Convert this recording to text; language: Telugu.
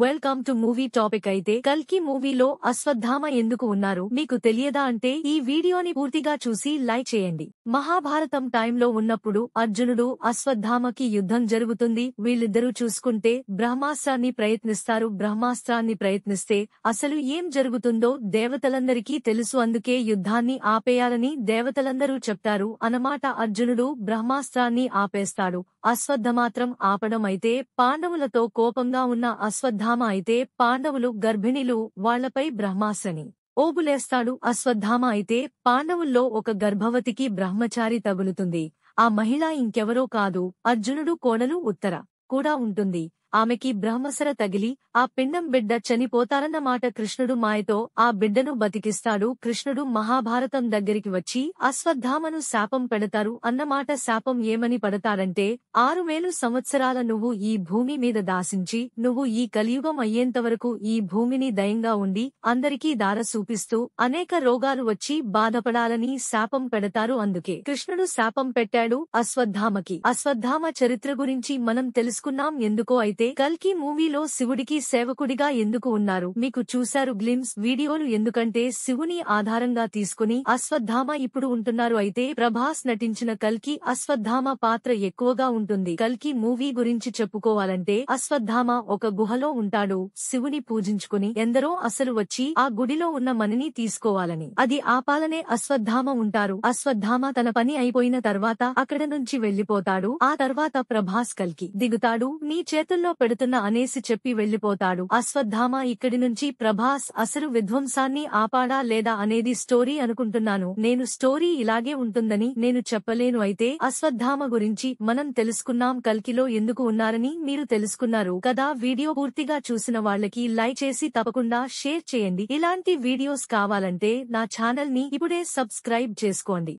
వెల్కమ్ టు మూవీ టాపిక్ అయితే కల్కి మూవీలో అశ్వత్థామ ఎందుకు ఉన్నారు మీకు తెలియదా అంటే ఈ వీడియోని పూర్తిగా చూసి లైక్ చేయండి మహాభారతం టైంలో ఉన్నప్పుడు అర్జునుడు అశ్వత్థామకి యుద్ధం జరుగుతుంది వీళ్ళిద్దరూ చూసుకుంటే బ్రహ్మాస్త్రాన్ని ప్రయత్నిస్తారు బ్రహ్మాస్త్రాన్ని ప్రయత్నిస్తే అసలు ఏం జరుగుతుందో దేవతలందరికీ తెలుసు అందుకే యుద్ధాన్ని ఆపేయాలని దేవతలందరూ చెప్తారు అనమాట అర్జునుడు బ్రహ్మాస్త్రాన్ని ఆపేస్తాడు అశ్వత్థమాత్రం ఆపడమైతే పాండవులతో కోపంగా ఉన్న అశ్వత్థామ అయితే పాండవులు గర్భిణీలు వాళ్లపై బ్రహ్మాసని ఓబులేస్తాడు అశ్వత్థామ అయితే పాండవుల్లో ఒక గర్భవతికి బ్రహ్మచారి తగులుతుంది ఆ మహిళ ఇంకెవరో కాదు అర్జునుడు కోడలు ఉత్తర కూడా ఉంటుంది ఆమెకి బ్రహ్మసర తగిలి ఆ పిండం బిడ్డ చనిపోతారన్నమాట కృష్ణుడు మాయతో ఆ బిడ్డను బతికిస్తాడు కృష్ణుడు మహాభారతం దగ్గరికి వచ్చి అశ్వత్థామను శాపం పెడతారు అన్నమాట శాపం ఏమని పడతారంటే ఆరు వేలు సంవత్సరాల నువ్వు ఈ భూమి మీద దాసించి నువ్వు ఈ కలియుగం అయ్యేంతవరకు ఈ భూమిని దయంగా ఉండి అందరికీ దార చూపిస్తూ అనేక రోగాలు వచ్చి బాధపడాలని శాపం పెడతారు అందుకే కృష్ణుడు శాపం పెట్టాడు అశ్వత్థామకి అశ్వత్థామ చరిత్ర గురించి మనం తెలుసుకున్నాం ఎందుకో అయితే అయితే కల్కి మూవీలో శివుడికి సేవకుడిగా ఎందుకు ఉన్నారు మీకు చూశారు గ్లిమ్స్ వీడియోలు ఎందుకంటే శివుని ఆధారంగా తీసుకుని అశ్వత్థామ ఇప్పుడు ఉంటున్నారు అయితే ప్రభాస్ నటించిన కల్కి అశ్వత్థామ పాత్ర ఎక్కువగా ఉంటుంది కల్కి మూవీ గురించి చెప్పుకోవాలంటే అశ్వత్థామ ఒక గుహలో ఉంటాడు శివుని పూజించుకుని ఎందరో అసలు వచ్చి ఆ గుడిలో ఉన్న మనిని తీసుకోవాలని అది ఆపాలనే అశ్వత్థామ ఉంటారు అశ్వత్థామ తన పని అయిపోయిన తర్వాత అక్కడ నుంచి వెళ్లిపోతాడు ఆ తర్వాత ప్రభాస్ కల్కి దిగుతాడు నీ చేతుల్లో ఊళ్ళో పెడుతున్న అనేసి చెప్పి వెళ్లిపోతాడు అశ్వత్థామ ఇక్కడి నుంచి ప్రభాస్ అసలు విధ్వంసాన్ని ఆపాడా లేదా అనేది స్టోరీ అనుకుంటున్నాను నేను స్టోరీ ఇలాగే ఉంటుందని నేను చెప్పలేను అయితే అశ్వత్థామ గురించి మనం తెలుసుకున్నాం కల్కిలో ఎందుకు ఉన్నారని మీరు తెలుసుకున్నారు కదా వీడియో పూర్తిగా చూసిన వాళ్ళకి లైక్ చేసి తప్పకుండా షేర్ చేయండి ఇలాంటి వీడియోస్ కావాలంటే నా ఛానల్ ని ఇప్పుడే సబ్స్క్రైబ్ చేసుకోండి